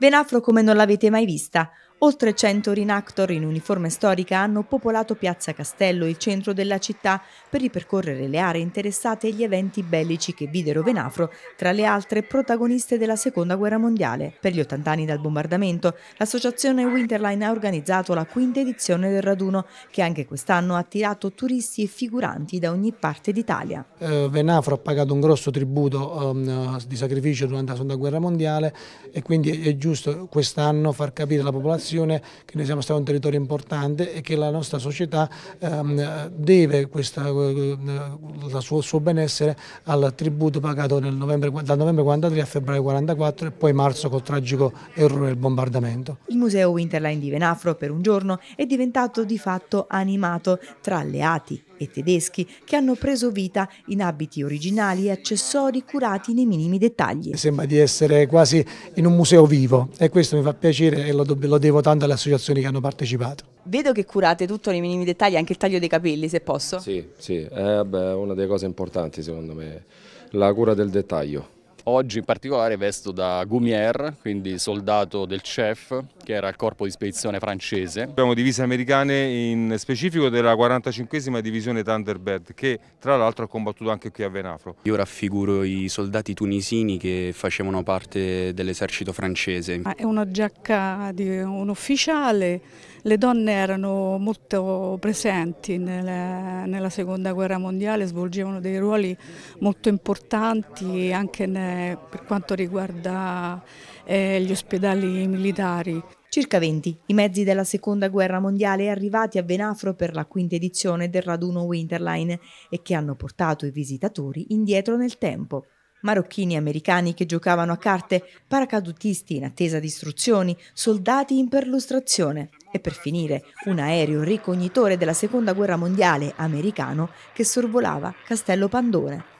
ve Venafro come non l'avete mai vista, Oltre 100 Rinactor in uniforme storica hanno popolato Piazza Castello, il centro della città, per ripercorrere le aree interessate agli eventi bellici che videro Venafro tra le altre protagoniste della Seconda Guerra Mondiale. Per gli 80 anni dal bombardamento, l'associazione Winterline ha organizzato la quinta edizione del raduno, che anche quest'anno ha attirato turisti e figuranti da ogni parte d'Italia. Eh, Venafro ha pagato un grosso tributo ehm, di sacrificio durante la Seconda Guerra Mondiale e quindi è giusto quest'anno far capire alla popolazione dimostrazione che noi siamo stati un territorio importante e che la nostra società ehm, deve questa, eh, il suo, suo, benessere al tributo pagato novembre, dal novembre 43 a febbraio 44 e poi marzo col tragico errore del bombardamento. Il museo Winterline di Venafro per un giorno è diventato di fatto animato tra alleati e tedeschi che hanno preso vita in abiti originali e accessori curati nei minimi dettagli. Sembra di essere quasi in un museo vivo e questo mi fa piacere e lo, lo devo votando alle associazioni che hanno partecipato. Vedo che curate tutto nei minimi dettagli, anche il taglio dei capelli se posso. Sì, sì, eh, è eh, una delle cose importanti secondo me, la cura del dettaglio. Oggi in particolare vesto da Goumier, quindi soldato del CEF, che era il corpo di spedizione francese. Abbiamo divise americane in specifico della 45esima divisione Thunderbird, che tra l'altro ha combattuto anche qui a Venafro. Io raffiguro i soldati tunisini che facevano parte dell'esercito francese. È una giacca di un ufficiale, le donne erano molto presenti nella, nella seconda guerra mondiale, svolgevano dei ruoli molto importanti anche nel per quanto riguarda eh, gli ospedali militari. Circa 20 i mezzi della seconda guerra mondiale arrivati a Venafro per la quinta edizione del raduno Winterline e che hanno portato i visitatori indietro nel tempo marocchini e americani che giocavano a carte, paracadutisti in attesa di istruzioni, soldati in perlustrazione e per finire un aereo ricognitore della seconda guerra mondiale americano che sorvolava Castello Pandone.